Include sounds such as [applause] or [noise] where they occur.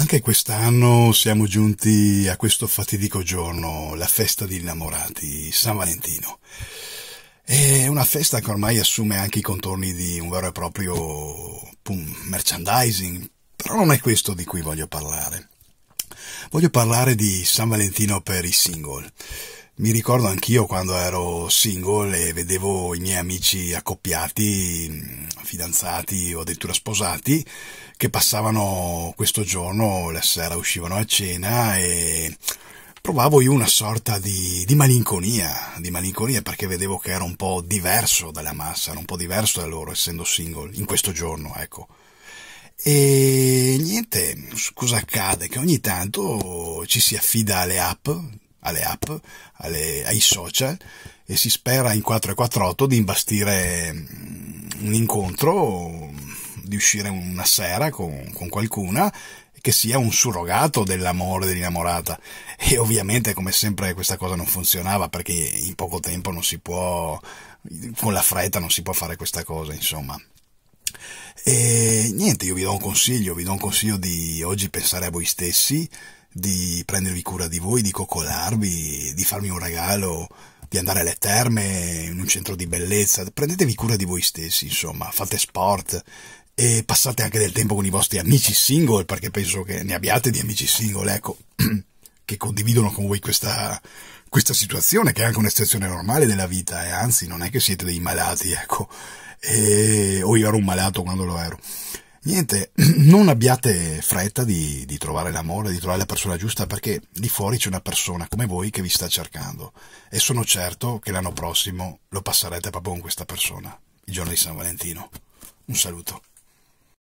Anche quest'anno siamo giunti a questo fatidico giorno, la festa degli innamorati, San Valentino. È una festa che ormai assume anche i contorni di un vero e proprio merchandising, però non è questo di cui voglio parlare. Voglio parlare di San Valentino per i single. Mi ricordo anch'io quando ero single e vedevo i miei amici accoppiati fidanzati o addirittura sposati che passavano questo giorno, la sera uscivano a cena e provavo io una sorta di, di, malinconia, di malinconia perché vedevo che era un po' diverso dalla massa, era un po' diverso da loro essendo single in questo giorno, ecco. E niente, cosa accade? Che ogni tanto ci si affida alle app, alle app, alle, ai social e si spera in 448 di imbastire un incontro, di uscire una sera con, con qualcuna che sia un surrogato dell'amore dell'innamorata. E ovviamente, come sempre, questa cosa non funzionava perché in poco tempo non si può, con la fretta non si può fare questa cosa, insomma. E niente, io vi do un consiglio, vi do un consiglio di oggi pensare a voi stessi, di prendervi cura di voi, di coccolarvi, di farmi un regalo, di andare alle terme, in un centro di bellezza, prendetevi cura di voi stessi, insomma, fate sport e passate anche del tempo con i vostri amici single, perché penso che ne abbiate di amici single, ecco, [clears throat] che condividono con voi questa, questa situazione, che è anche un'estensione normale della vita, e eh. anzi non è che siete dei malati, ecco, e, o io ero un malato quando lo ero. Niente, [clears throat] non abbiate fretta di, di trovare l'amore, di trovare la persona giusta, perché lì fuori c'è una persona come voi che vi sta cercando e sono certo che l'anno prossimo lo passerete proprio con questa persona, il giorno di San Valentino. Un saluto.